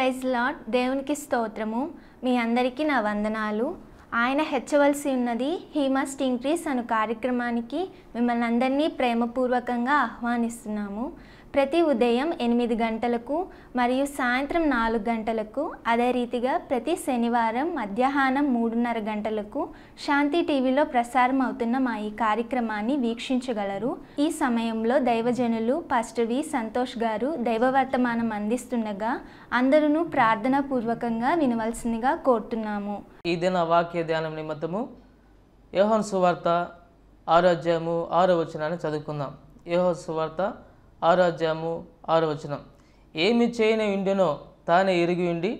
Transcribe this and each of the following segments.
praise lord దేవునికి స్తోత్రము మీ అందరికీ నా వందనాలు ఆయన హెచ్చవలసి ఉన్నది హీ మస్ట్ ఇంక్రీస్ అను కార్యక్రమానికి మిమ్మల్ని అందరినీ ప్రేమపూర్వకంగా ఆహ్వానిస్తున్నాము ప్రతి ఉదయం ఎనిమిది గంటలకు మరియు సాయంత్రం నాలుగు గంటలకు అదే రీతిగా ప్రతి శనివారం మధ్యాహ్నం మూడున్నర గంటలకు శాంతి టీవీలో ప్రసారం అవుతున్న మా ఈ కార్యక్రమాన్ని వీక్షించగలరు ఈ సమయంలో దైవజనులు పాస్టర్ వి సంతోష్ గారు దైవవర్తమానం అందిస్తుండగా అందరూ ప్రార్థనా పూర్వకంగా వినవలసిందిగా కోరుతున్నాము ఈ దిన వాక్య ధ్యానం నిమిత్తము యోహన్ సువార్త ఆరోగ్యము ఆరో వచనాన్ని చదువుకుందాం యోహన్ సువార్త ఆరాధ్యాము అధ్యాయము ఏమి చేయని ఉండినో తానే ఎరిగి ఉండి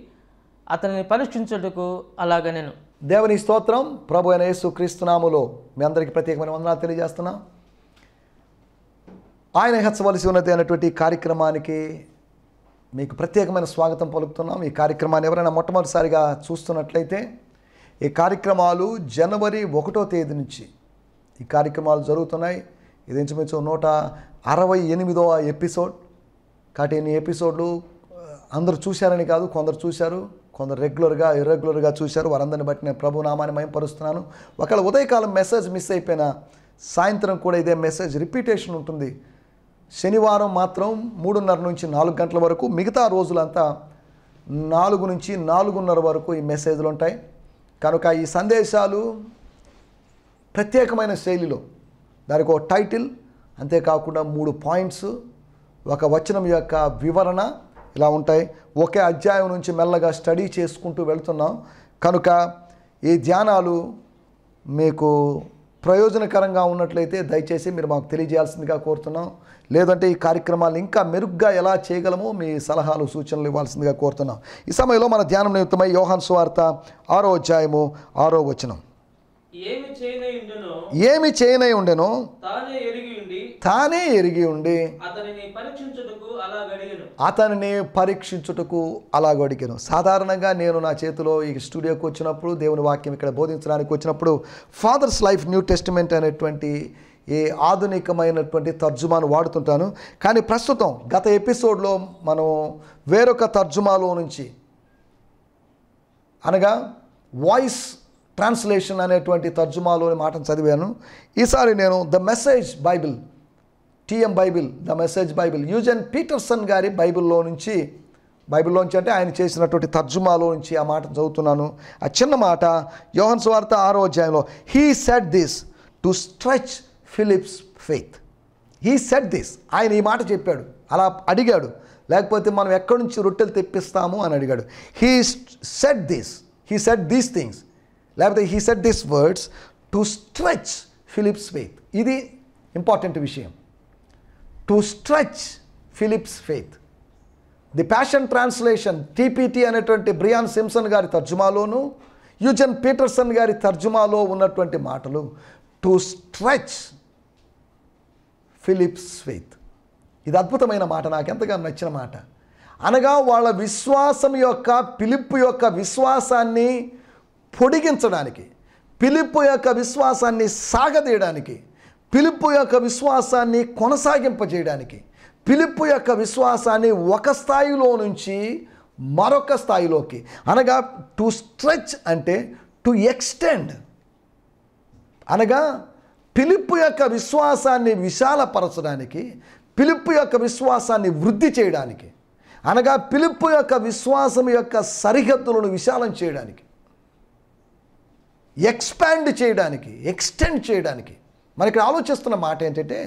అతనిని పరీక్షించుటకు అలాగ నేను దేవుని స్తోత్రం ప్రభు అయిన యేసు క్రీస్తునాములో మీ అందరికీ ప్రత్యేకమైన వందనాలు తెలియజేస్తున్నా ఆయన హెచ్చవలసి ఉన్నది అనేటువంటి కార్యక్రమానికి మీకు ప్రత్యేకమైన స్వాగతం పలుకుతున్నాం ఈ కార్యక్రమాన్ని ఎవరైనా మొట్టమొదటిసారిగా చూస్తున్నట్లయితే ఈ కార్యక్రమాలు జనవరి ఒకటో తేదీ నుంచి ఈ కార్యక్రమాలు జరుగుతున్నాయి ఇది ఇంచుమించు నూట అరవై ఎనిమిదవ ఎపిసోడ్ కాబట్టి ఎన్ని ఎపిసోడ్లు అందరు చూశారని కాదు కొందరు చూశారు కొందరు రెగ్యులర్గా ఇర్రెగ్యులర్గా చూశారు వారందరిని బట్టి నేను ప్రభునామాన్ని మయంపరుస్తున్నాను ఒకవేళ ఉదయకాలం మెసేజ్ మిస్ అయిపోయినా సాయంత్రం కూడా ఇదే మెసేజ్ రిపీటేషన్ ఉంటుంది శనివారం మాత్రం మూడున్నర నుంచి నాలుగు గంటల వరకు మిగతా రోజులంతా నాలుగు నుంచి నాలుగున్నర వరకు ఈ మెసేజ్లు ఉంటాయి కనుక ఈ సందేశాలు ప్రత్యేకమైన శైలిలో దానికి ఒక టైటిల్ అంతేకాకుండా మూడు పాయింట్స్ ఒక వచనం యొక్క వివరణ ఇలా ఉంటాయి ఒకే అధ్యాయం నుంచి మెల్లగా స్టడీ చేసుకుంటూ వెళ్తున్నాం కనుక ఈ ధ్యానాలు మీకు ప్రయోజనకరంగా ఉన్నట్లయితే దయచేసి మీరు మాకు తెలియజేయాల్సిందిగా కోరుతున్నాం లేదంటే ఈ కార్యక్రమాలు ఇంకా మెరుగ్గా ఎలా చేయగలమో మీ సలహాలు సూచనలు ఇవ్వాల్సిందిగా కోరుతున్నాం ఈ సమయంలో మన ధ్యానం నిమిత్తమై యోహన్ సువార్త ఆరో అధ్యాయము ఆరో వచనం ఏమి చేయనై ఉండెను తానే ఎరిగి ఉండి అతనిని పరీక్షించుటకు అలా అడిగాను సాధారణంగా నేను నా చేతిలో ఈ స్టూడియోకి వచ్చినప్పుడు దేవుని వాక్యం ఇక్కడ బోధించడానికి వచ్చినప్పుడు ఫాదర్స్ లైఫ్ న్యూ టెస్టిమెంట్ అనేటువంటి ఈ ఆధునికమైనటువంటి తర్జుమాను వాడుతుంటాను కానీ ప్రస్తుతం గత ఎపిసోడ్లో మనం వేరొక తర్జుమాలో నుంచి అనగా వాయిస్ ట్రాన్స్లేషన్ అనేటువంటి తర్జుమాలోని మాటను చదివాను ఈసారి నేను the message Bible TM Bible the message Bible Eugene Peterson గారి బైబిల్లో నుంచి బైబిల్లోంచి అంటే ఆయన చేసినటువంటి తర్జుమాలో నుంచి ఆ మాట చదువుతున్నాను ఆ చిన్న మాట యోహన్ స్వార్త ఆరో అధ్యాయంలో he said this to stretch Philip's faith he said this ఆయన ఈ మాట చెప్పాడు అలా అడిగాడు లేకపోతే మనం ఎక్కడి నుంచి రొట్టెలు తెప్పిస్తాము అని అడిగాడు he said this he said these things లేకపోతే he said this words to stretch Philip's faith ఇది ఇంపార్టెంట్ విషయం to stretch Philip's faith the passion translation TPT అనేటువంటి బ్రియాన్ సిమ్సన్ గారి తర్జుమాలోను యూజన్ పీటర్సన్ గారి తర్జుమాలో ఉన్నటువంటి మాటలు టు స్ట్రెచ్ ఫిలిప్స్ ఫెయిత్ ఇది అద్భుతమైన మాట నాకు ఎంతగానో నచ్చిన మాట అనగా వాళ్ళ విశ్వాసం యొక్క పిలుపు యొక్క విశ్వాసాన్ని పొడిగించడానికి పిలుపు యొక్క విశ్వాసాన్ని సాగదీయడానికి పిలుపు యొక్క విశ్వాసాన్ని కొనసాగింపజేయడానికి పిలుపు యొక్క విశ్వాసాన్ని ఒక స్థాయిలో నుంచి మరొక స్థాయిలోకి అనగా టు స్ట్రెచ్ అంటే టు ఎక్స్టెండ్ అనగా పిలుపు యొక్క విశ్వాసాన్ని విశాలపరచడానికి పిలుపు యొక్క విశ్వాసాన్ని వృద్ధి చేయడానికి అనగా పిలుపు యొక్క విశ్వాసం యొక్క సరిహద్దులను విశాలం చేయడానికి ఎక్స్పాండ్ చేయడానికి ఎక్స్టెండ్ చేయడానికి మనకి ఆలోచిస్తున్న మాట ఏంటంటే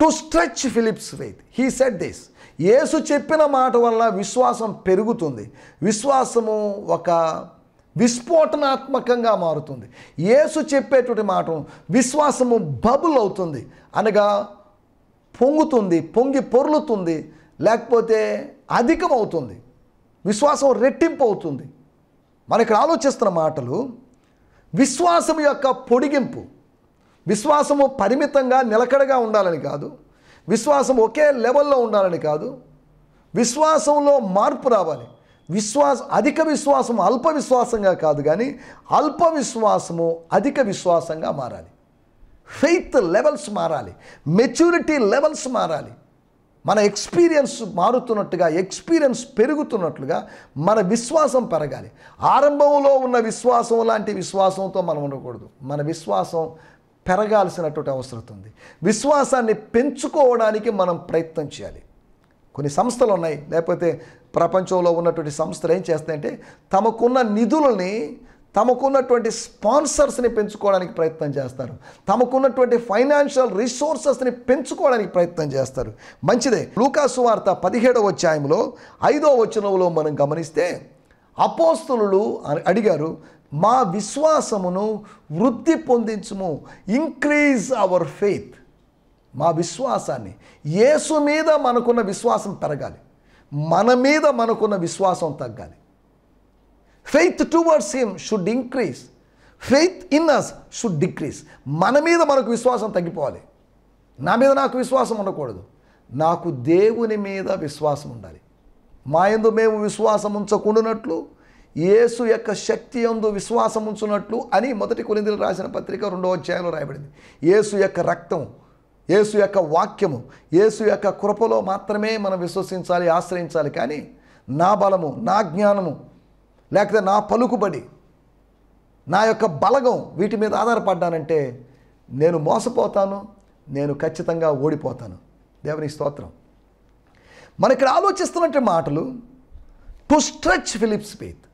to stretch Philip's faith he said this యేసు చెప్పిన మాట వల్ల విశ్వాసం పెరుగుతుంది విశ్వాసము ఒక విస్ఫోటనాత్మకంగా మారుతుంది యేసు చెప్పేటువంటి మాట విశ్వాసము బబుల్ అవుతుంది అనగా పొంగుతుంది పొంగి పొర్లుతుంది లేకపోతే అధికమవుతుంది విశ్వాసం రెట్టింపు అవుతుంది మనకి ఆలోచిస్తున్న మాటలు విశ్వాసం యొక్క పొడిగింపు విశ్వాసము పరిమితంగా నిలకడగా ఉండాలని కాదు విశ్వాసం ఒకే లెవెల్లో ఉండాలని కాదు విశ్వాసంలో మార్పు రావాలి విశ్వాస అధిక విశ్వాసం అల్ప విశ్వాసంగా కాదు కానీ అల్ప విశ్వాసము అధిక విశ్వాసంగా మారాలి ఫెయిత్ లెవెల్స్ మారాలి మెచ్యూరిటీ లెవెల్స్ మారాలి మన ఎక్స్పీరియన్స్ మారుతున్నట్టుగా ఎక్స్పీరియన్స్ పెరుగుతున్నట్లుగా మన విశ్వాసం పెరగాలి ఆరంభంలో ఉన్న విశ్వాసం లాంటి విశ్వాసంతో మనం ఉండకూడదు మన విశ్వాసం పెరగాల్సినటువంటి అవసరం ఉంది విశ్వాసాన్ని పెంచుకోవడానికి మనం ప్రయత్నం చేయాలి కొన్ని సంస్థలు ఉన్నాయి లేకపోతే ప్రపంచంలో ఉన్నటువంటి సంస్థలు ఏం చేస్తాయంటే తమకున్న నిధులని తమకున్నటువంటి స్పాన్సర్స్ని పెంచుకోవడానికి ప్రయత్నం చేస్తారు తమకున్నటువంటి ఫైనాన్షియల్ రిసోర్సెస్ని పెంచుకోవడానికి ప్రయత్నం చేస్తారు మంచిదే లూకాసు వార్త పదిహేడవ అధ్యాయంలో ఐదో వచనంలో మనం గమనిస్తే అపోస్తులు అడిగారు మా విశ్వాసమును వృద్ధి పొందించము ఇంక్రీజ్ అవర్ ఫెయిత్ మా విశ్వాసాన్ని యేసు మీద మనకున్న విశ్వాసం పెరగాలి మన మీద మనకున్న విశ్వాసం తగ్గాలి faith towards him should increase faith in us should decrease మన మీద మనకు విశ్వాసం తగ్గిపోవాలి నా మీద నాకు విశ్వాసం ఉండకూడదు నాకు దేవుని మీద విశ్వాసం ఉండాలి మా ఎందు మేము విశ్వాసం ఉంచకుండానట్లు యేసు యొక్క శక్తి ఎందు విశ్వాసం ఉంచున్నట్లు అని మొదటి కొలిందులు రాసిన పత్రిక రెండవ అధ్యాయంలో రాయబడింది యేసు యొక్క రక్తం యేసు యొక్క వాక్యము యేసు యొక్క కృపలో మాత్రమే మనం విశ్వసించాలి ఆశ్రయించాలి కానీ నా బలము నా జ్ఞానము లేకపోతే నా పలుకుబడి నా యొక్క బలగం వీటి మీద ఆధారపడ్డానంటే నేను మోసపోతాను నేను ఖచ్చితంగా ఓడిపోతాను దేవుని స్తోత్రం మన ఇక్కడ మాటలు టు స్ట్రెచ్ ఫిలిప్స్ ఫెయిత్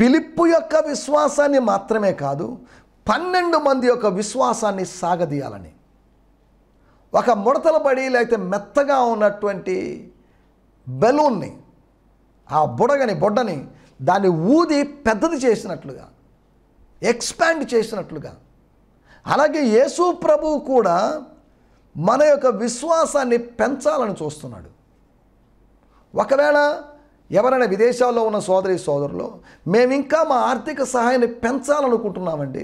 పిలిప్పు యొక్క విశ్వాసాన్ని మాత్రమే కాదు పన్నెండు మంది యొక్క విశ్వాసాన్ని సాగదీయాలని ఒక ముడతలబడి లేకపోతే మెత్తగా ఉన్నటువంటి బెలూన్ని ఆ బుడగని బొడ్డని దాన్ని ఊది పెద్దది చేసినట్లుగా ఎక్స్పాండ్ చేసినట్లుగా అలాగే యేసు ప్రభువు కూడా మన యొక్క విశ్వాసాన్ని పెంచాలని చూస్తున్నాడు ఒకవేళ ఎవరైనా విదేశాల్లో ఉన్న సోదరి సోదరులు మేము ఇంకా మా ఆర్థిక సహాయాన్ని పెంచాలనుకుంటున్నామండి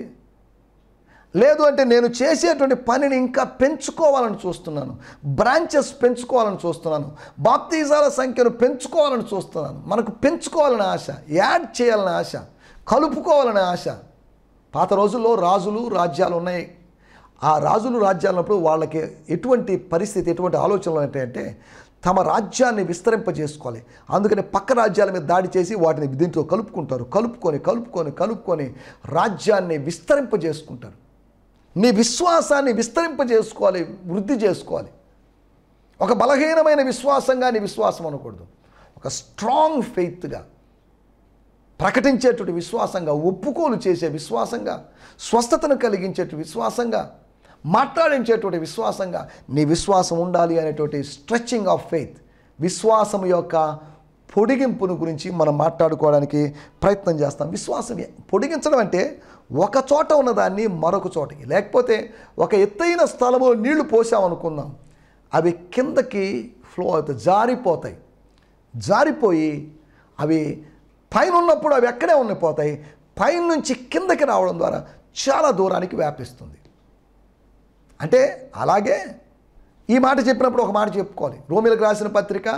లేదు అంటే నేను చేసేటువంటి పనిని ఇంకా పెంచుకోవాలని చూస్తున్నాను బ్రాంచెస్ పెంచుకోవాలని చూస్తున్నాను బాప్తీజాల సంఖ్యను పెంచుకోవాలని చూస్తున్నాను మనకు పెంచుకోవాలని ఆశ యాడ్ చేయాలని ఆశ కలుపుకోవాలని ఆశ పాత రోజుల్లో రాజులు రాజ్యాలు ఉన్నాయి ఆ రాజులు రాజ్యాలు ఉన్నప్పుడు వాళ్ళకి ఎటువంటి పరిస్థితి ఎటువంటి ఆలోచనలు ఏంటంటే తమ రాజ్యాన్ని విస్తరింపజేసుకోవాలి అందుకని పక్క రాజ్యాల మీద దాడి చేసి వాటిని దీంట్లో కలుపుకుంటారు కలుపుకొని కలుపుకొని కలుపుకొని రాజ్యాన్ని విస్తరింపజేసుకుంటారు నీ విశ్వాసాన్ని విస్తరింపజేసుకోవాలి వృద్ధి చేసుకోవాలి ఒక బలహీనమైన విశ్వాసంగా నీ విశ్వాసం అనకూడదు ఒక స్ట్రాంగ్ ఫెయిత్గా ప్రకటించేటువంటి విశ్వాసంగా ఒప్పుకోలు చేసే విశ్వాసంగా స్వస్థతను కలిగించేటువంటి విశ్వాసంగా మాట్లాడించేటువంటి విశ్వాసంగా నీ విశ్వాసం ఉండాలి అనేటువంటి స్ట్రెచ్చింగ్ ఆఫ్ ఫెయిత్ విశ్వాసం యొక్క పొడిగింపును గురించి మనం మాట్లాడుకోవడానికి ప్రయత్నం చేస్తాం విశ్వాసం పొడిగించడం అంటే ఒక చోట ఉన్నదాన్ని మరొక చోటకి లేకపోతే ఒక ఎత్తైన స్థలంలో నీళ్లు పోసామనుకుందాం అవి కిందకి ఫ్లో అవుతాయి జారిపోతాయి జారిపోయి అవి పైన ఉన్నప్పుడు అవి ఎక్కడే ఉండిపోతాయి పైన నుంచి కిందకి రావడం ద్వారా చాలా దూరానికి వ్యాపిస్తుంది అంటే అలాగే ఈ మాట చెప్పినప్పుడు ఒక మాట చెప్పుకోవాలి రోమిలకు రాసిన పత్రిక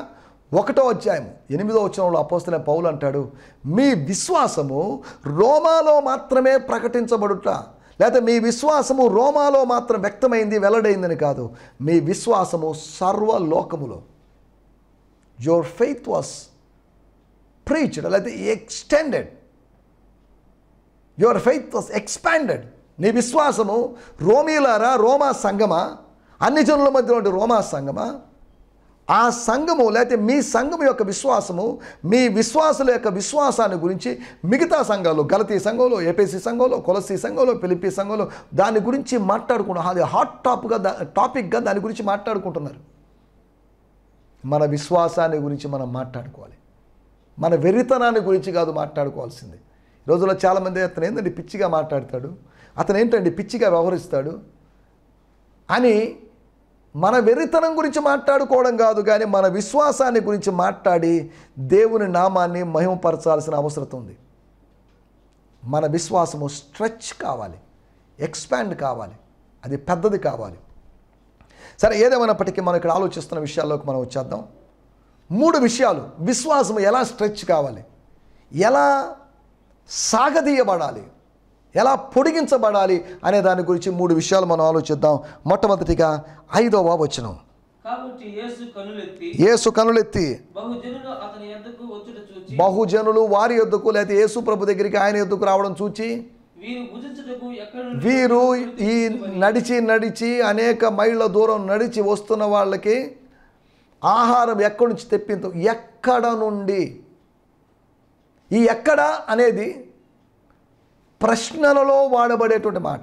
ఒకటో అధ్యాయం ఎనిమిదో వచ్చినప్పుడు అపోస్తలే పౌలు అంటాడు మీ విశ్వాసము రోమాలో మాత్రమే ప్రకటించబడుట లేదా మీ విశ్వాసము రోమాలో మాత్రం వ్యక్తమైంది వెల్లడైందని కాదు మీ విశ్వాసము సర్వలోకములో యువర్ ఫెయిత్ వాస్ ప్రీచ్డ్ లేకపోతే extended your faith was expanded నీ విశ్వాసము రోమీలారా రోమా సంగమా అన్ని జనుల మధ్యలో రోమా సంగమా ఆ సంఘము లేకపోతే మీ సంఘం యొక్క విశ్వాసము మీ విశ్వాసుల యొక్క విశ్వాసాన్ని గురించి మిగతా సంఘాలు గలతీ సంఘంలో ఏపీసీ సంఘంలో కొలసీ సంఘంలో పిలిపి సంఘంలో దాని గురించి మాట్లాడుకుంటున్నారు అది హాట్ టాప్గా టాపిక్గా దాని గురించి మాట్లాడుకుంటున్నారు మన విశ్వాసాన్ని గురించి మనం మాట్లాడుకోవాలి మన వెరితనాన్ని గురించి కాదు మాట్లాడుకోవాల్సింది ఈ రోజుల్లో చాలామంది అతను ఏంటంటే పిచ్చిగా మాట్లాడతాడు అతను ఏంటండి పిచ్చిగా వ్యవహరిస్తాడు అని మన వెర్రితనం గురించి మాట్లాడుకోవడం కాదు కానీ మన విశ్వాసాన్ని గురించి మాట్లాడి దేవుని నామాన్ని మహిమపరచాల్సిన అవసరం ఉంది మన విశ్వాసము స్ట్రెచ్ కావాలి ఎక్స్పాండ్ కావాలి అది పెద్దది కావాలి సరే ఏదేమైనప్పటికీ మనం ఇక్కడ ఆలోచిస్తున్న విషయాల్లోకి మనం వచ్చేద్దాం మూడు విషయాలు విశ్వాసం ఎలా స్ట్రెచ్ కావాలి ఎలా సాగదీయబడాలి ఎలా పొడిగించబడాలి అనే దాని గురించి మూడు విషయాలు మనం ఆలోచిద్దాం మొట్టమొదటిగా ఐదవ వచనం యేసు కనులెత్తి బహుజనులు వారి ఎద్దుకు లేకపోతే యేసు ప్రభు దగ్గరికి ఆయన ఎద్దుకు రావడం చూచి వీరు ఈ నడిచి నడిచి అనేక మైళ్ళ దూరం నడిచి వస్తున్న వాళ్ళకి ఆహారం ఎక్కడి నుంచి తెప్పించ ఎక్కడ నుండి ఈ ఎక్కడ అనేది ప్రశ్నలలో వాడబడేటువంటి మాట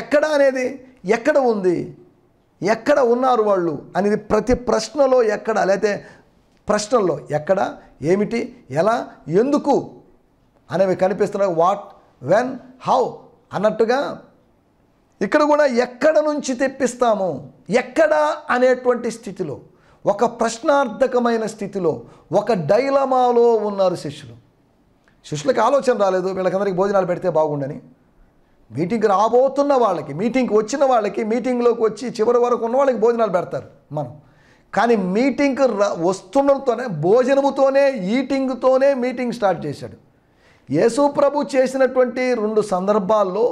ఎక్కడ అనేది ఎక్కడ ఉంది ఎక్కడ ఉన్నారు వాళ్ళు అనేది ప్రతి ప్రశ్నలో ఎక్కడ లేకపోతే ప్రశ్నల్లో ఎక్కడ ఏమిటి ఎలా ఎందుకు అనేవి కనిపిస్తున్నాయి వాట్ వెన్ హౌ అన్నట్టుగా ఇక్కడ కూడా ఎక్కడ నుంచి తెప్పిస్తాము ఎక్కడ అనేటువంటి స్థితిలో ఒక ప్రశ్నార్థకమైన స్థితిలో ఒక డైలమాలో ఉన్నారు శిష్యులు శిష్యులకి ఆలోచన రాలేదు వీళ్ళకందరికి భోజనాలు పెడితే బాగుండని మీటింగ్కి రాబోతున్న వాళ్ళకి మీటింగ్కి వచ్చిన వాళ్ళకి మీటింగ్లోకి వచ్చి చివరి వరకు ఉన్న వాళ్ళకి భోజనాలు పెడతారు మనం కానీ మీటింగ్కి వస్తుండటంతోనే భోజనముతోనే ఈటింగ్తోనే మీటింగ్ స్టార్ట్ చేశాడు యేసు ప్రభు చేసినటువంటి రెండు సందర్భాల్లో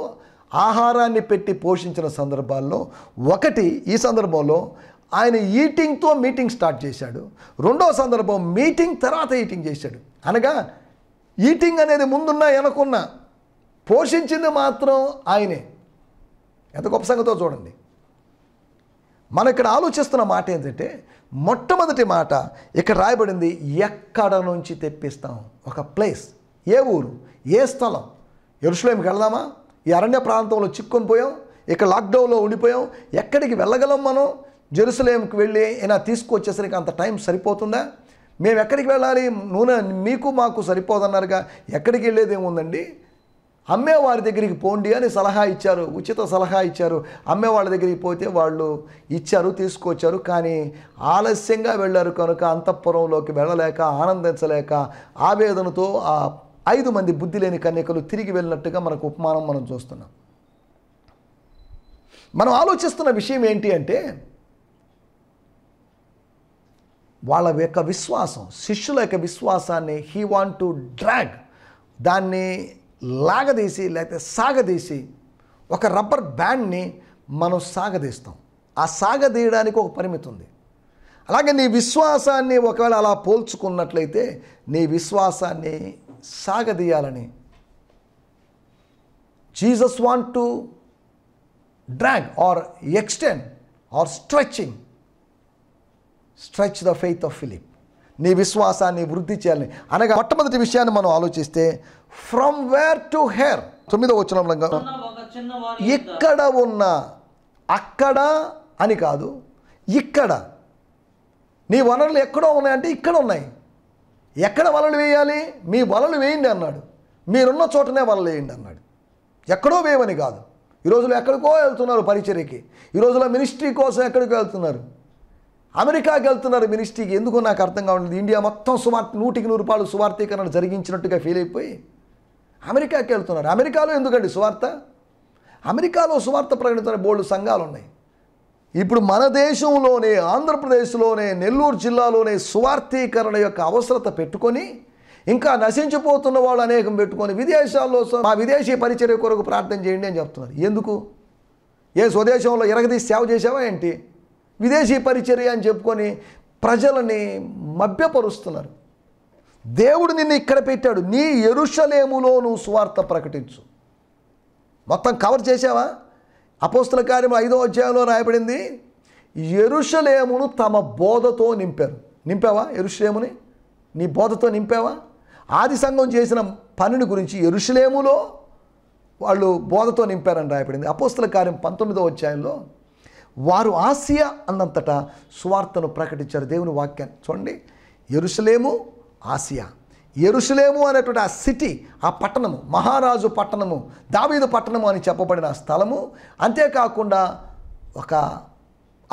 ఆహారాన్ని పెట్టి పోషించిన సందర్భాల్లో ఒకటి ఈ సందర్భంలో ఆయన ఈటింగ్తో మీటింగ్ స్టార్ట్ చేశాడు రెండో సందర్భం మీటింగ్ తర్వాత ఈటింగ్ చేశాడు అనగా ఈటింగ్ అనేది ముందున్నా వెనకున్నా పోషించింది మాత్రం ఆయనే ఎంత గొప్ప సంగతో చూడండి మన ఇక్కడ ఆలోచిస్తున్న మాట ఏంటంటే మొట్టమొదటి మాట ఇక్కడ రాయబడింది ఎక్కడ నుంచి తెప్పిస్తాం ఒక ప్లేస్ ఏ ఊరు ఏ స్థలం ఎరుసలేమికి వెళ్దామా ఈ అరణ్య ప్రాంతంలో చిక్కుని పోయాం ఇక్కడ లాక్డౌన్లో ఉండిపోయాం ఎక్కడికి వెళ్ళగలం మనం జెరూసలేంకి వెళ్ళి అయినా తీసుకొచ్చేసరికి అంత టైం సరిపోతుందా మేము ఎక్కడికి వెళ్ళాలి నూనె మీకు మాకు సరిపోదన్నారుగా ఎక్కడికి వెళ్ళేది ఏముందండి అమ్మేవారి దగ్గరికి పోండి అని సలహా ఇచ్చారు ఉచిత సలహా ఇచ్చారు అమ్మేవాళ్ళ దగ్గరికి పోతే వాళ్ళు ఇచ్చారు తీసుకొచ్చారు కానీ ఆలస్యంగా వెళ్ళారు కనుక అంతఃపురంలోకి వెళ్ళలేక ఆనందించలేక ఆవేదనతో ఆ ఐదు మంది బుద్ధి లేని కన్యకలు తిరిగి వెళ్ళినట్టుగా మనకు ఉపమానం మనం చూస్తున్నాం మనం ఆలోచిస్తున్న విషయం ఏంటి అంటే వాళ్ళ యొక్క విశ్వాసం శిష్యుల యొక్క విశ్వాసాన్ని హీ వాంట్ టు డ్రాగ్ దాన్ని లాగదీసి లేకపోతే సాగదీసి ఒక రబ్బర్ బ్యాండ్ని మనం సాగదీస్తాం ఆ సాగదీయడానికి ఒక పరిమితి ఉంది అలాగే నీ విశ్వాసాన్ని ఒకవేళ అలా పోల్చుకున్నట్లయితే నీ విశ్వాసాన్ని సాగదీయాలని Jesus want to drag or extend or stretching stretch the faith of Philip నీ విశ్వాసాన్ని వృద్ధి చేయాలని అనగా మొట్టమొదటి విషయాన్ని మనం ఆలోచిస్తే ఫ్రమ్ వేర్ టు హెర్ తొమ్మిదో వచ్చిన ఇక్కడ ఉన్న అక్కడ అని కాదు ఇక్కడ నీ వనరులు ఎక్కడో ఉన్నాయంటే ఇక్కడ ఉన్నాయి ఎక్కడ వలలు వేయాలి మీ వలలు వేయండి అన్నాడు మీరున్న చోటనే వలలు వేయండి అన్నాడు ఎక్కడో వేయమని కాదు ఈ రోజులో ఎక్కడికో వెళ్తున్నారు పరిచర్యకి ఈ రోజులో మినిస్ట్రీ కోసం ఎక్కడికో వెళ్తున్నారు అమెరికాకి వెళ్తున్నారు మినిస్ట్రీకి ఎందుకో నాకు అర్థం కావట్లేదు ఇండియా మొత్తం సువార్ నూటికి నూరు రూపాయలు సువార్థీకరణ జరిగించినట్టుగా ఫీల్ అయిపోయి అమెరికాకి వెళ్తున్నారు అమెరికాలో ఎందుకండి సువార్త అమెరికాలో సువార్త ప్రకటించిన బోర్డు సంఘాలు ఉన్నాయి ఇప్పుడు మన దేశంలోనే ఆంధ్రప్రదేశ్లోనే నెల్లూరు జిల్లాలోనే సువార్థీకరణ యొక్క అవసరత పెట్టుకొని ఇంకా నశించిపోతున్న వాళ్ళు అనేకం పెట్టుకొని విదేశాల్లో మా విదేశీ పరిచర్య కొరకు ప్రార్థన చేయండి అని చెప్తున్నారు ఎందుకు ఏ స్వదేశంలో ఇరగదీసి సేవ చేసావా ఏంటి విదేశీ పరిచర్య అని చెప్పుకొని ప్రజలని మభ్యపరుస్తున్నారు దేవుడు నిన్ను ఇక్కడ పెట్టాడు నీ ఎరుషలేములో నువ్వు సువార్త ప్రకటించు మొత్తం కవర్ చేసావా అపోస్తుల కార్యం ఐదో అధ్యాయంలో రాయబడింది ఎరుషలేమును తమ బోధతో నింపారు నింపావా ఎరుషలేముని నీ బోధతో నింపావా ఆది సంఘం చేసిన పనిని గురించి ఎరుషలేములో వాళ్ళు బోధతో నింపారని రాయబడింది అపోస్తుల కార్యం పంతొమ్మిదో అధ్యాయంలో వారు ఆసియా అన్నంతటా సువార్తను ప్రకటించారు దేవుని వాక్యాన్ని చూడండి ఎరుసలేము ఆసియా ఎరుసలేము అనేటువంటి ఆ సిటీ ఆ పట్టణము మహారాజు పట్టణము దావీదు పట్టణము అని చెప్పబడిన స్థలము అంతేకాకుండా ఒక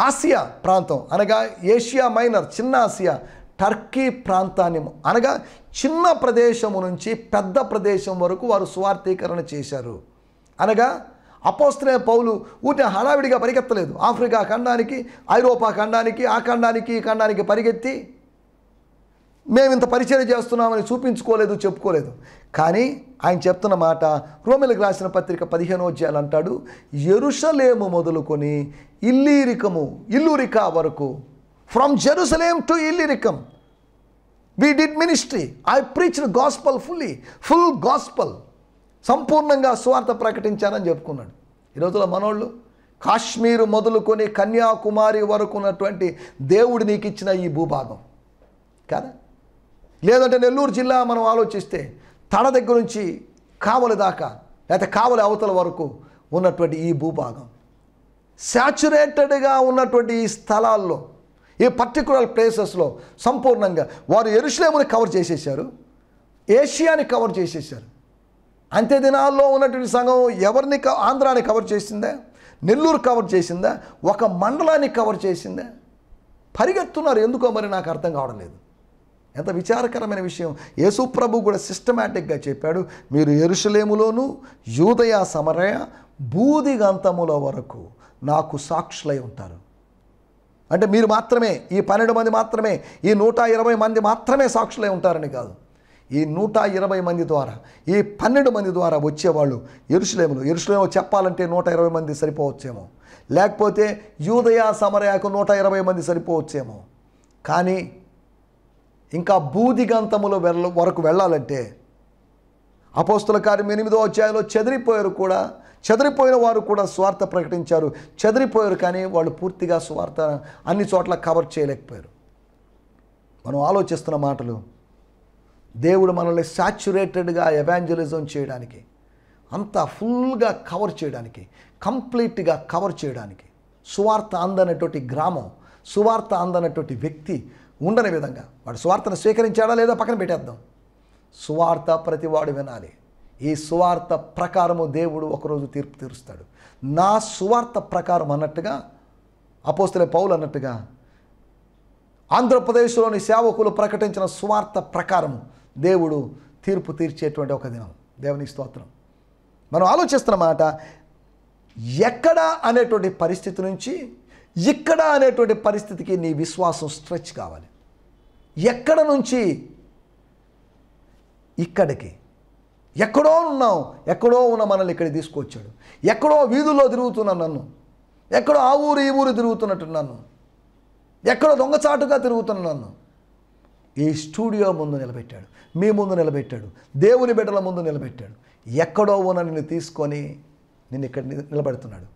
ఆసియా ప్రాంతం అనగా ఏషియా మైనర్ చిన్న ఆసియా టర్కీ ప్రాంతాన్ని అనగా చిన్న ప్రదేశము నుంచి పెద్ద ప్రదేశం వరకు వారు స్వార్థీకరణ చేశారు అనగా అపోస్త్రే పౌలు ఊటే హడావిడిగా పరిగెత్తలేదు ఆఫ్రికా ఖండానికి ఐరోపా ఖండానికి ఆ ఖండానికి ఈ ఖండానికి పరిగెత్తి మేము ఇంత పరిచయం చేస్తున్నామని చూపించుకోలేదు చెప్పుకోలేదు కానీ ఆయన చెప్తున్న మాట రోమిలకు రాసిన పత్రిక పదిహేనో అధ్యాయులు అంటాడు ఎరుసలేము మొదలుకొని ఇల్లీరికము ఇల్లురికా వరకు ఫ్రమ్ జెరూసలేం టు ఇల్లిరికం we did ministry I preach gospel fully full gospel సంపూర్ణంగా స్వార్థ ప్రకటించానని చెప్పుకున్నాడు ఈ రోజుల మనోళ్ళు కాశ్మీరు మొదలుకొని కన్యాకుమారి వరకు ఉన్నటువంటి దేవుడు నీకు ఇచ్చిన ఈ భూభాగం కదా లేదంటే నెల్లూరు జిల్లా మనం ఆలోచిస్తే తడ దగ్గర నుంచి కావలి దాకా లేకపోతే కావలి అవతల వరకు ఉన్నటువంటి ఈ భూభాగం శాచురేటెడ్గా ఉన్నటువంటి ఈ స్థలాల్లో ఈ పర్టికులర్ ప్లేసెస్లో సంపూర్ణంగా వారు ఎరుసలేముని కవర్ చేసేసారు ఏషియాని కవర్ చేసేసారు అంతే దినాల్లో ఉన్నటువంటి సంఘం ఎవరిని ఆంధ్రాని కవర్ చేసిందా నెల్లూరు కవర్ చేసిందా ఒక మండలాన్ని కవర్ చేసిందా పరిగెత్తున్నారు ఎందుకో మరి నాకు అర్థం కావడం లేదు ఎంత విచారకరమైన విషయం యేసుప్రభు కూడా సిస్టమేటిక్గా చెప్పాడు మీరు ఎరుసలేములోను యూదయ సమరయ బూదిగంతముల వరకు నాకు సాక్షులై ఉంటారు అంటే మీరు మాత్రమే ఈ పన్నెండు మంది మాత్రమే ఈ నూట ఇరవై మంది మాత్రమే సాక్షులై ఉంటారని కాదు ఈ నూట ఇరవై మంది ద్వారా ఈ పన్నెండు మంది ద్వారా వచ్చేవాళ్ళు ఎరుసలేములు ఎరుసలేము చెప్పాలంటే నూట ఇరవై మంది సరిపోవచ్చేమో లేకపోతే యూదయ సమరయాకు నూట ఇరవై మంది సరిపోవచ్చేమో కానీ ఇంకా బూదిగంతముల వెళ్ళ వరకు వెళ్ళాలంటే అపోస్తుల కార్యం ఎనిమిదో అధ్యాయంలో చెదిరిపోయారు కూడా చెదిరిపోయిన వారు కూడా స్వార్థ ప్రకటించారు చెదిరిపోయారు కానీ వాళ్ళు పూర్తిగా స్వార్థ అన్ని చోట్ల కవర్ చేయలేకపోయారు మనం ఆలోచిస్తున్న మాటలు దేవుడు మనల్ని సాచ్యురేటెడ్గా ఎవాంజలిజం చేయడానికి అంతా ఫుల్గా కవర్ చేయడానికి కంప్లీట్గా కవర్ చేయడానికి సువార్త అందనటువంటి గ్రామం సువార్త అందనటువంటి వ్యక్తి ఉండని విధంగా వాడు సువార్తను స్వీకరించాడా లేదా పక్కన పెట్టేద్దాం సువార్త ప్రతివాడు వినాలి ఈ సువార్త ప్రకారము దేవుడు ఒకరోజు తీర్పు తీరుస్తాడు నా సువార్త ప్రకారం అన్నట్టుగా అపోస్తలే పౌలు అన్నట్టుగా ఆంధ్రప్రదేశ్లోని సేవకులు ప్రకటించిన సువార్త ప్రకారము దేవుడు తీర్పు తీర్చేటువంటి ఒక దినం దేవుని స్తోత్రం మనం ఆలోచిస్తున్నమాట ఎక్కడ అనేటువంటి పరిస్థితి నుంచి ఇక్కడ అనేటువంటి పరిస్థితికి నీ విశ్వాసం స్ట్రెచ్ కావాలి ఎక్కడ నుంచి ఇక్కడికి ఎక్కడో ఉన్నాం ఎక్కడో ఉన్న మనల్ని ఇక్కడ తీసుకొచ్చాడు ఎక్కడో వీధుల్లో తిరుగుతున్నాను నన్ను ఎక్కడో ఆ ఊరు ఈ ఊరు తిరుగుతున్నట్టు నన్ను ఎక్కడో దొంగచాటుగా తిరుగుతున్నాను నన్ను ఈ స్టూడియో ముందు నిలబెట్టాడు మీ ముందు నిలబెట్టాడు దేవుని బిడ్డల ముందు నిలబెట్టాడు ఎక్కడో ఉన్న నిన్ను తీసుకొని నిన్ను ఇక్కడ నిలబెడుతున్నాడు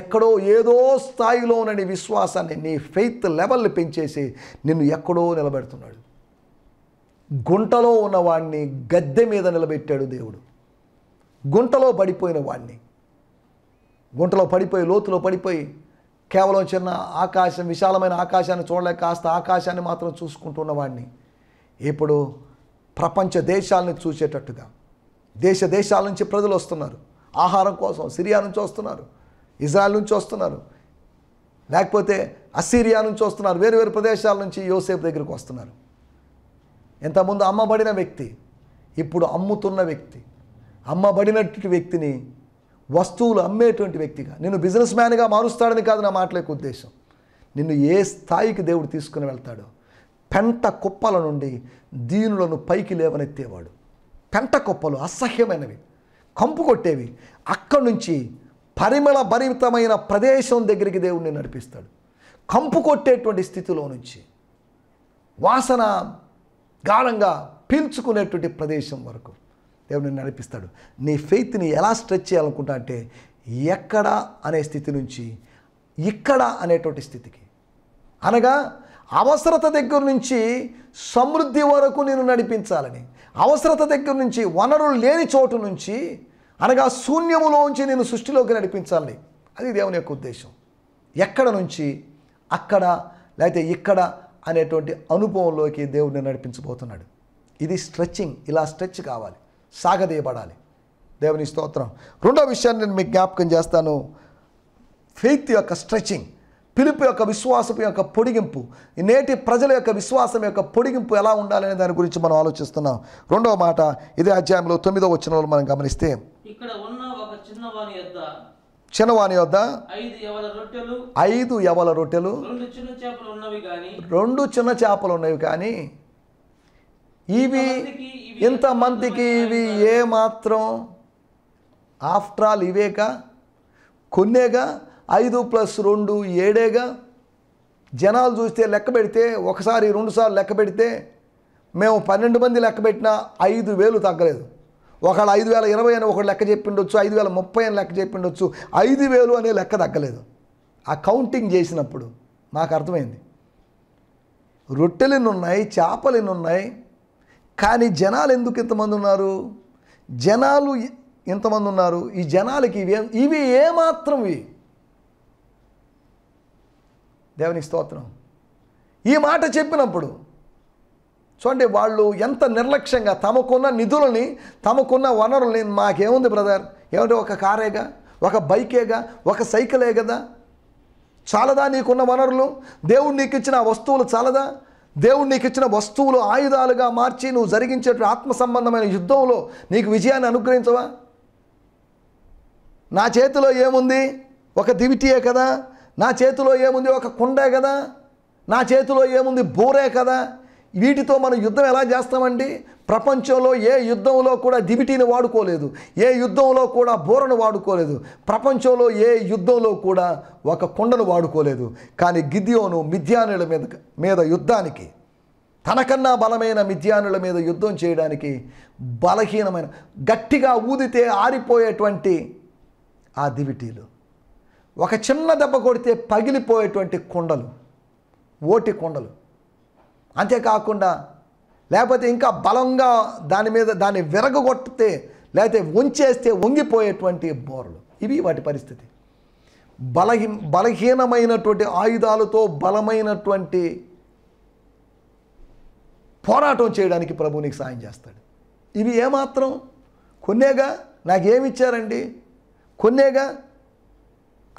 ఎక్కడో ఏదో స్థాయిలో ఉన్న విశ్వాసాన్ని నీ ఫెయిత్ లెవెల్ని పెంచేసి నిన్ను ఎక్కడో నిలబెడుతున్నాడు గుంటలో ఉన్నవాడిని గద్దె మీద నిలబెట్టాడు దేవుడు గుంటలో పడిపోయిన వాడిని గుంటలో పడిపోయి లోతులో పడిపోయి కేవలం చిన్న ఆకాశం విశాలమైన ఆకాశాన్ని చూడలేక కాస్త ఆకాశాన్ని మాత్రం చూసుకుంటున్నవాడిని ఇప్పుడు ప్రపంచ దేశాలను చూసేటట్టుగా దేశ దేశాల నుంచి ప్రజలు వస్తున్నారు ఆహారం కోసం సిరియా నుంచి వస్తున్నారు ఇజ్రాయెల్ నుంచి వస్తున్నారు లేకపోతే అసిరియా నుంచి వస్తున్నారు వేరు వేరు ప్రదేశాల నుంచి యోసేపు దగ్గరికి వస్తున్నారు ఇంతకుముందు అమ్మబడిన వ్యక్తి ఇప్పుడు అమ్ముతున్న వ్యక్తి అమ్మబడినటువంటి వ్యక్తిని వస్తువులు అమ్మేటువంటి వ్యక్తిగా నిన్ను బిజినెస్ మ్యాన్గా మారుస్తాడని కాదు నా మాటలకు ఉద్దేశం నిన్ను ఏ స్థాయికి దేవుడు తీసుకుని వెళ్తాడో పెంట కుప్పల నుండి దీనులను పైకి లేవనెత్తేవాడు పెంట కుప్పలు అసహ్యమైనవి కంపు కొట్టేవి అక్కడి నుంచి పరిమళ భరితమైన ప్రదేశం దగ్గరికి దేవుడిని నడిపిస్తాడు కంపు కొట్టేటువంటి స్థితిలో నుంచి వాసన గాఢంగా పీల్చుకునేటువంటి ప్రదేశం వరకు దేవుడు నిన్ను నడిపిస్తాడు నీ ఫెయిత్ని ఎలా స్ట్రెచ్ చేయాలనుకుంటా అంటే ఎక్కడ అనే స్థితి నుంచి ఇక్కడ అనేటువంటి స్థితికి అనగా అవసరత దగ్గర నుంచి సమృద్ధి వరకు నేను నడిపించాలని అవసరత దగ్గర నుంచి వనరులు లేని చోటు నుంచి అనగా ఉంచి నేను సృష్టిలోకి నడిపించాలని అది దేవుని యొక్క ఉద్దేశం ఎక్కడ నుంచి అక్కడ లేకపోతే ఇక్కడ అనేటువంటి అనుభవంలోకి దేవుడిని నడిపించబోతున్నాడు ఇది స్ట్రెచ్చింగ్ ఇలా స్ట్రెచ్ కావాలి సాగదీయబడాలి దేవుని స్తోత్రం రెండో విషయాన్ని నేను మీకు జ్ఞాపకం చేస్తాను ఫెయిత్ యొక్క స్ట్రెచింగ్ పిలుపు యొక్క విశ్వాసం యొక్క పొడిగింపు నేటి ప్రజల యొక్క విశ్వాసం యొక్క పొడిగింపు ఎలా ఉండాలనే దాని గురించి మనం ఆలోచిస్తున్నాం రెండవ మాట ఇదే అధ్యాయంలో తొమ్మిదో వచ్చిన మనం గమనిస్తే ఇక్కడ వద్ద చిన్నవాని ఐదు ఎవల రొట్టెలు రెండు చిన్న చేపలు ఉన్నవి కానీ ఇవి ఇంతమందికి ఇవి ఏ మాత్రం ఆఫ్టర్ ఆల్ ఇవేక కొన్నేగా ఐదు ప్లస్ రెండు ఏడేగా జనాలు చూస్తే లెక్క పెడితే ఒకసారి రెండుసార్లు లెక్క పెడితే మేము పన్నెండు మంది లెక్క పెట్టినా ఐదు వేలు తగ్గలేదు ఒకళ్ళు ఐదు వేల ఇరవై అని ఒకళ్ళు లెక్క చెప్పిండొచ్చు ఐదు వేల ముప్పై అని లెక్క చెప్పిండొచ్చు ఐదు వేలు అనే లెక్క తగ్గలేదు ఆ కౌంటింగ్ చేసినప్పుడు నాకు అర్థమైంది రొట్టెలు ఉన్నాయి చేపలు ఉన్నాయి కానీ జనాలు ఎందుకు ఇంతమంది ఉన్నారు జనాలు ఇంతమంది ఉన్నారు ఈ జనాలకి ఇవి ఇవి ఏమాత్రం ఇవి దేవునికి స్తోత్రం ఈ మాట చెప్పినప్పుడు చూడండి వాళ్ళు ఎంత నిర్లక్ష్యంగా తమకున్న నిధులని తమకున్న వనరుల్ని మాకేముంది బ్రదర్ ఏమంటే ఒక కారేగా ఒక బైకేగా ఒక సైకిలే కదా చాలదా నీకున్న వనరులు దేవుడు నీకు ఇచ్చిన వస్తువులు చాలదా దేవుడు నీకు ఇచ్చిన వస్తువులు ఆయుధాలుగా మార్చి నువ్వు జరిగించేటువంటి ఆత్మ సంబంధమైన యుద్ధంలో నీకు విజయాన్ని అనుగ్రహించవా నా చేతిలో ఏముంది ఒక దివిటియే కదా నా చేతిలో ఏముంది ఒక కుండే కదా నా చేతిలో ఏముంది బోరే కదా వీటితో మనం యుద్ధం ఎలా చేస్తామండి ప్రపంచంలో ఏ యుద్ధంలో కూడా దివిటీని వాడుకోలేదు ఏ యుద్ధంలో కూడా బోరను వాడుకోలేదు ప్రపంచంలో ఏ యుద్ధంలో కూడా ఒక కొండను వాడుకోలేదు కానీ గిద్యోను మిథ్యానుల మీద మీద యుద్ధానికి తనకన్నా బలమైన మిథ్యానుల మీద యుద్ధం చేయడానికి బలహీనమైన గట్టిగా ఊదితే ఆరిపోయేటువంటి ఆ దివిటీలు ఒక చిన్న దెబ్బ కొడితే పగిలిపోయేటువంటి కొండలు ఓటి కొండలు అంతేకాకుండా లేకపోతే ఇంకా బలంగా దాని మీద దాన్ని విరగగొట్టితే లేకపోతే ఉంచేస్తే వంగిపోయేటువంటి బోర్లు ఇవి వాటి పరిస్థితి బలహీ బలహీనమైనటువంటి ఆయుధాలతో బలమైనటువంటి పోరాటం చేయడానికి ప్రభునికి సాయం చేస్తాడు ఇవి ఏమాత్రం కొన్నేగా నాకేమిచ్చారండి కొన్నేగా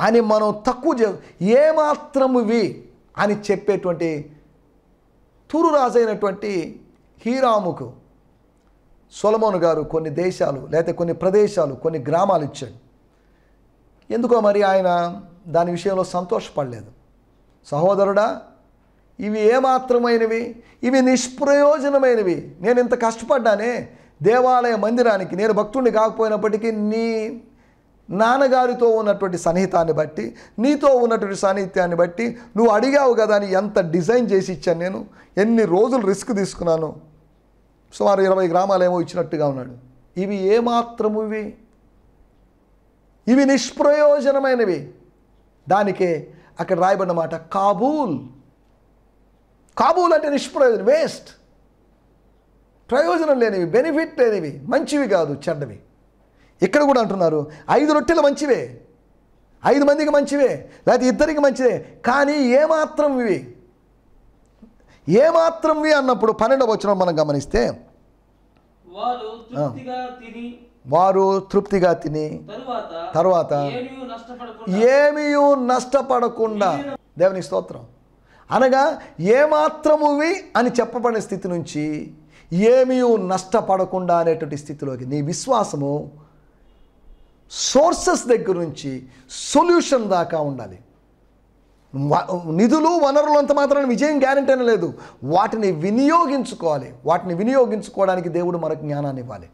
అని మనం తక్కువ చే ఇవి అని చెప్పేటువంటి తూరు రాజు అయినటువంటి హీరాముకు సొలమోను గారు కొన్ని దేశాలు లేకపోతే కొన్ని ప్రదేశాలు కొన్ని గ్రామాలు ఇచ్చాడు ఎందుకో మరి ఆయన దాని విషయంలో సంతోషపడలేదు సహోదరుడా ఇవి ఏమాత్రమైనవి ఇవి నిష్ప్రయోజనమైనవి నేను ఇంత కష్టపడ్డానే దేవాలయ మందిరానికి నేను భక్తుడిని కాకపోయినప్పటికీ నీ నాన్నగారితో ఉన్నటువంటి సన్నిహితాన్ని బట్టి నీతో ఉన్నటువంటి సాన్నిహిత్యాన్ని బట్టి నువ్వు అడిగావు కదా అని ఎంత డిజైన్ చేసి ఇచ్చాను నేను ఎన్ని రోజులు రిస్క్ తీసుకున్నాను సుమారు ఇరవై గ్రామాలేమో ఇచ్చినట్టుగా ఉన్నాడు ఇవి ఏమాత్రము ఇవి ఇవి నిష్ప్రయోజనమైనవి దానికే అక్కడ రాయబడిన మాట కాబూల్ కాబూల్ అంటే నిష్ప్రయోజనం వేస్ట్ ప్రయోజనం లేనివి బెనిఫిట్ లేనివి మంచివి కాదు చెడ్డవి ఇక్కడ కూడా అంటున్నారు ఐదు రొట్టెలు మంచివే ఐదు మందికి మంచివే లేకపోతే ఇద్దరికి మంచిదే కానీ ఏమాత్రం ఇవి ఇవి అన్నప్పుడు పన్నెండవ వచ్చిన మనం గమనిస్తే వారు తృప్తిగా తిని తర్వాత ఏమి నష్టపడకుండా దేవుని స్తోత్రం అనగా ఏమాత్రమువి అని చెప్పబడిన స్థితి నుంచి ఏమీ నష్టపడకుండా అనేటువంటి స్థితిలోకి నీ విశ్వాసము సోర్సెస్ దగ్గర నుంచి సొల్యూషన్ దాకా ఉండాలి నిధులు వనరులు అంత మాత్రమే విజయం గ్యారంటీ లేదు వాటిని వినియోగించుకోవాలి వాటిని వినియోగించుకోవడానికి దేవుడు మనకు జ్ఞానాన్ని ఇవ్వాలి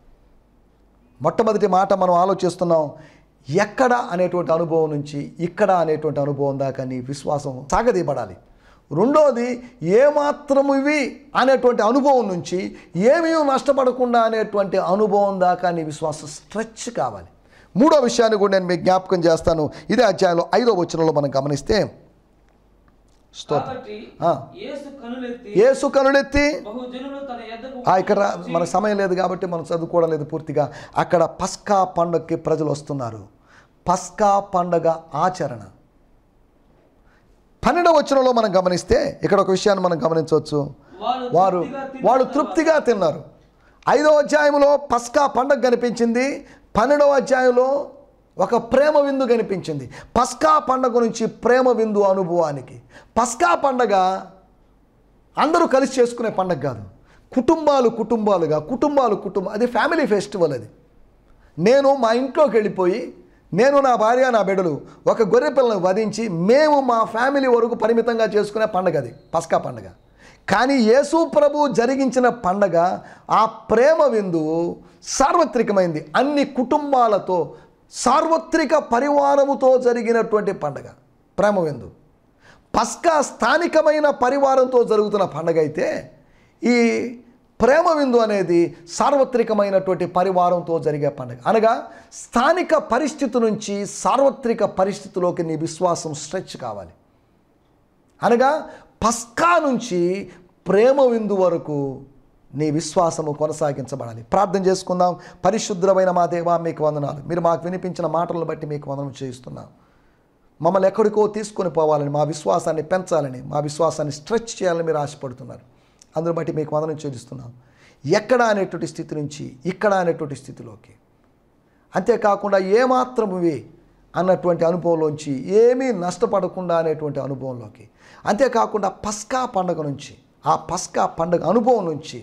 మొట్టమొదటి మాట మనం ఆలోచిస్తున్నాం ఎక్కడ అనేటువంటి అనుభవం నుంచి ఇక్కడ అనేటువంటి అనుభవం దాకా నీ విశ్వాసం సాగదీయబడాలి రెండోది ఏమాత్రము ఇవి అనేటువంటి అనుభవం నుంచి ఏమీ నష్టపడకుండా అనేటువంటి అనుభవం దాకా నీ విశ్వాసం స్ట్రెచ్ కావాలి మూడో విషయాన్ని కూడా నేను మీకు జ్ఞాపకం చేస్తాను ఇదే అధ్యాయంలో ఐదో వచనంలో మనం గమనిస్తే ఏసు కనులెత్తి ఇక్కడ మన సమయం లేదు కాబట్టి మనం చదువుకోవడం లేదు పూర్తిగా అక్కడ పస్కా పండుగకి ప్రజలు వస్తున్నారు పస్కా పండగ ఆచరణ పన్నెండవ వచనంలో మనం గమనిస్తే ఇక్కడ ఒక విషయాన్ని మనం గమనించవచ్చు వారు వాళ్ళు తృప్తిగా తిన్నారు ఐదవ అధ్యాయంలో పస్కా పండగ కనిపించింది పన్నెండవ అధ్యాయంలో ఒక ప్రేమ విందు కనిపించింది పస్కా పండగ నుంచి ప్రేమ విందు అనుభవానికి పస్కా పండగ అందరూ కలిసి చేసుకునే పండగ కాదు కుటుంబాలు కుటుంబాలుగా కుటుంబాలు కుటుంబం అది ఫ్యామిలీ ఫెస్టివల్ అది నేను మా ఇంట్లోకి వెళ్ళిపోయి నేను నా భార్య నా బిడ్డలు ఒక గొర్రె పిల్లలను వధించి మేము మా ఫ్యామిలీ వరకు పరిమితంగా చేసుకునే పండగ అది పస్కా పండగ కానీ యేసు ప్రభు జరిగించిన పండగ ఆ ప్రేమ విందు సార్వత్రికమైంది అన్ని కుటుంబాలతో సార్వత్రిక పరివారముతో జరిగినటువంటి పండగ ప్రేమ విందు పస్కా స్థానికమైన పరివారంతో జరుగుతున్న పండగ అయితే ఈ ప్రేమ విందు అనేది సార్వత్రికమైనటువంటి పరివారంతో జరిగే పండుగ అనగా స్థానిక పరిస్థితి నుంచి సార్వత్రిక పరిస్థితిలోకి నీ విశ్వాసం స్ట్రెచ్ కావాలి అనగా పస్కా నుంచి ప్రేమ విందు వరకు నీ విశ్వాసము కొనసాగించబడాలి ప్రార్థన చేసుకుందాం పరిశుద్ధమైన మా దేవా మీకు వందనాలు మీరు మాకు వినిపించిన మాటలను బట్టి మీకు వందనం చేయిస్తున్నాం మమ్మల్ని ఎక్కడికో తీసుకొని పోవాలని మా విశ్వాసాన్ని పెంచాలని మా విశ్వాసాన్ని స్ట్రెచ్ చేయాలని మీరు ఆశపడుతున్నారు అందును బట్టి మీకు వందనం చేస్తున్నాం ఎక్కడ అనేటువంటి స్థితి నుంచి ఇక్కడ అనేటువంటి స్థితిలోకి అంతేకాకుండా ఏమాత్రం ఇవి అన్నటువంటి అనుభవంలోంచి ఏమీ నష్టపడకుండా అనేటువంటి అనుభవంలోకి అంతేకాకుండా పస్కా పండగ నుంచి ఆ పస్కా పండుగ అనుభవం నుంచి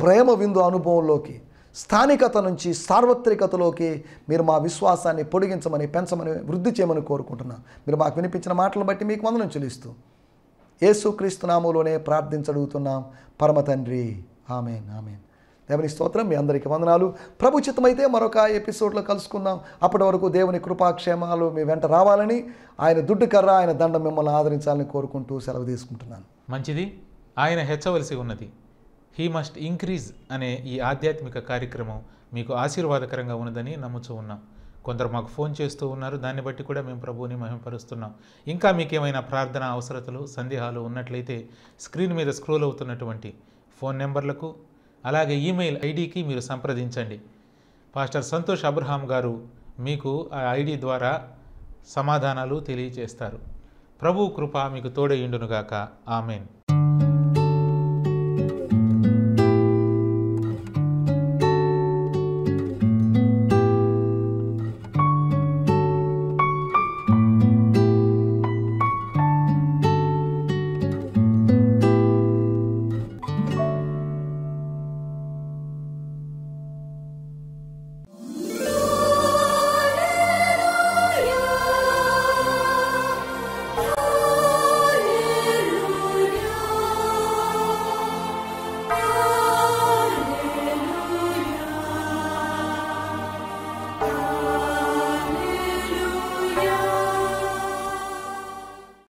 ప్రేమ విందు అనుభవంలోకి స్థానికత నుంచి సార్వత్రికతలోకి మీరు మా విశ్వాసాన్ని పొడిగించమని పెంచమని వృద్ధి చేయమని కోరుకుంటున్నా మీరు మాకు వినిపించిన మాటలను బట్టి మీకు వందనం చెల్లిస్తూ ఏసుక్రీస్తు నామంలోనే ప్రార్థించడుగుతున్నాం పరమ తండ్రి ఆమెన్ ఆమెన్ దేవుని స్తోత్రం మీ అందరికీ వందనాలు ప్రభు చిత్తమైతే మరొక ఎపిసోడ్లో కలుసుకుందాం అప్పటి వరకు దేవుని కృపాక్షేమాలు మీ వెంట రావాలని ఆయన దుడ్డు కర్ర ఆయన దండం మిమ్మల్ని ఆదరించాలని కోరుకుంటూ సెలవు తీసుకుంటున్నాను మంచిది ఆయన హెచ్చవలసి ఉన్నది హీ మస్ట్ ఇంక్రీజ్ అనే ఈ ఆధ్యాత్మిక కార్యక్రమం మీకు ఆశీర్వాదకరంగా ఉన్నదని నమ్ముతూ ఉన్నాం కొందరు మాకు ఫోన్ చేస్తూ ఉన్నారు దాన్ని బట్టి కూడా మేము ప్రభువుని మహిమపరుస్తున్నాం ఇంకా మీకేమైనా ప్రార్థన అవసరతలు సందేహాలు ఉన్నట్లయితే స్క్రీన్ మీద స్క్రోల్ అవుతున్నటువంటి ఫోన్ నెంబర్లకు అలాగే ఈమెయిల్ ఐడికి మీరు సంప్రదించండి పాస్టర్ సంతోష్ అబ్రహాం గారు మీకు ఆ ఐడి ద్వారా సమాధానాలు తెలియజేస్తారు ప్రభు కృప మీకు తోడయుండునుగాక ఆమెన్